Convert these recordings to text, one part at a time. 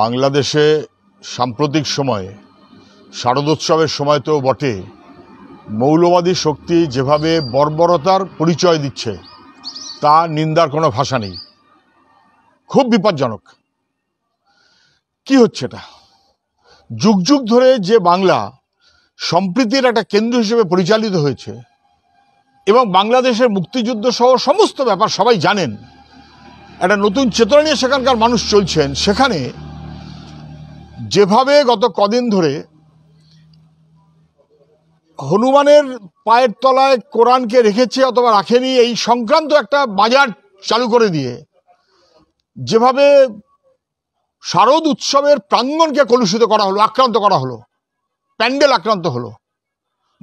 বাংলাদেশে সাম্প্রতিক সময়ে শারদোৎসবের সময় তো বটে মৌলবাদী শক্তি যেভাবে বর্বরতার পরিচয় দিচ্ছে তা নিন্দার কোনো ভাষা নেই খুব বিপজ্জনক কি হচ্ছে এটা যুগ যুগ ধরে যে বাংলা সম্প্রীতির একটা কেন্দ্র হিসেবে পরিচালিত হয়েছে এবং বাংলাদেশের মুক্তিযুদ্ধ সহ সমস্ত ব্যাপার সবাই জানেন একটা নতুন চেতনা নিয়ে সেখানকার মানুষ চলছেন সেখানে যেভাবে গত কদিন ধরে হনুমানের পায়ের তলায় কোরআনকে রেখেছে অথবা রাখেনি এই সংক্রান্ত একটা বাজার চালু করে দিয়ে যেভাবে শারদ উৎসবের প্রাঙ্গণকে কলুষিত করা হলো আক্রান্ত করা হলো প্যান্ডেল আক্রান্ত হলো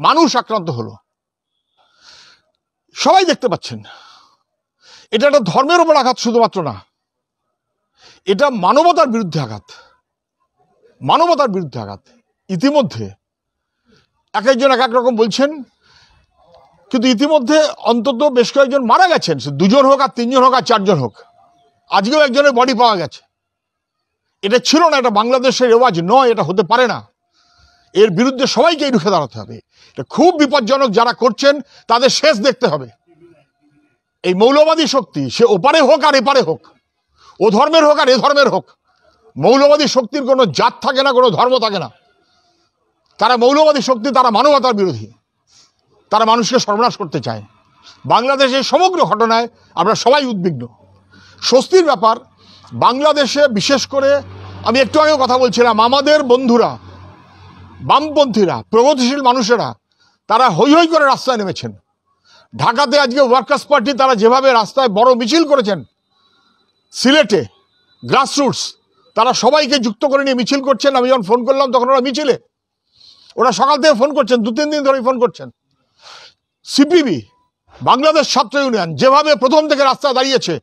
মানুষ আক্রান্ত হলো সবাই দেখতে পাচ্ছেন এটা একটা ধর্মের উপর আঘাত শুধুমাত্র না এটা মানবতার বিরুদ্ধে আঘাত মানবতার বিরুদ্ধে আঘাত ইতিমধ্যে এক একজন এক এক রকম বলছেন কিন্তু ইতিমধ্যে অন্তত বেশ কয়েকজন মারা গেছেন দুজন হোক আর তিনজন হোক আর চারজন হোক আজকেও একজনের বডি পাওয়া গেছে এটা ছিল না এটা বাংলাদেশের রেওয়াজ নয় এটা হতে পারে না এর বিরুদ্ধে সবাইকে রুখে দাঁড়াতে হবে এটা খুব বিপজ্জনক যারা করছেন তাদের শেষ দেখতে হবে এই মৌলবাদী শক্তি সে ওপারে হোক আর এপারে হোক ও ধর্মের হোক আর এ ধর্মের হোক মৌলবাদী শক্তির কোনো জাত থাকে না কোনো ধর্ম থাকে না তারা মৌলবাদী শক্তি তারা মানবতার বিরোধী তারা মানুষকে সর্বনাশ করতে চায় বাংলাদেশের সমগ্র ঘটনায় আমরা সবাই উদ্বিগ্ন স্বস্তির ব্যাপার বাংলাদেশে বিশেষ করে আমি একটু আগেও কথা বলছিলাম আমাদের বন্ধুরা বামপন্থীরা প্রগতিশীল মানুষেরা তারা হৈ হৈ করে রাস্তায় নেমেছেন ঢাকাতে আজকে ওয়ার্কার্স পার্টি তারা যেভাবে রাস্তায় বড় মিছিল করেছেন সিলেটে গ্রাসরুটস তারা সবাইকে যুক্ত করে নিয়ে মিছিল করছেন আমি যখন ফোন করলাম তখন ওরা মিছিলে ওরা সকাল থেকে ফোন করছেন দু তিন দিন ধরে ফোন করছেন সিপিবি বাংলাদেশ ছাত্র ইউনিয়ন যেভাবে প্রথম থেকে রাস্তা দাঁড়িয়েছে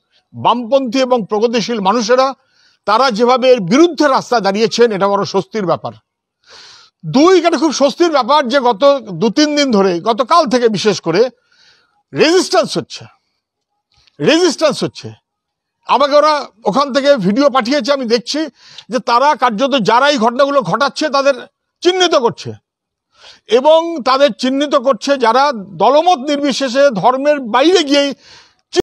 বামপন্থী এবং প্রগতিশীল মানুষেরা তারা যেভাবে এর বিরুদ্ধে রাস্তা দাঁড়িয়েছেন এটা বড় স্বস্তির ব্যাপার দুই এখানে খুব স্বস্তির ব্যাপার যে গত দু তিন দিন ধরে গতকাল থেকে বিশেষ করে রেজিস্ট্যান্স হচ্ছে রেজিস্ট্যান্স হচ্ছে আমাকে ওরা ওখান থেকে ভিডিও পাঠিয়েছে আমি দেখছি যে তারা কার্যত যারা এই ঘটনাগুলো ঘটাচ্ছে তাদের চিহ্নিত করছে এবং তাদের চিহ্নিত করছে যারা দলমত নির্বিশেষে ধর্মের বাইরে গিয়েই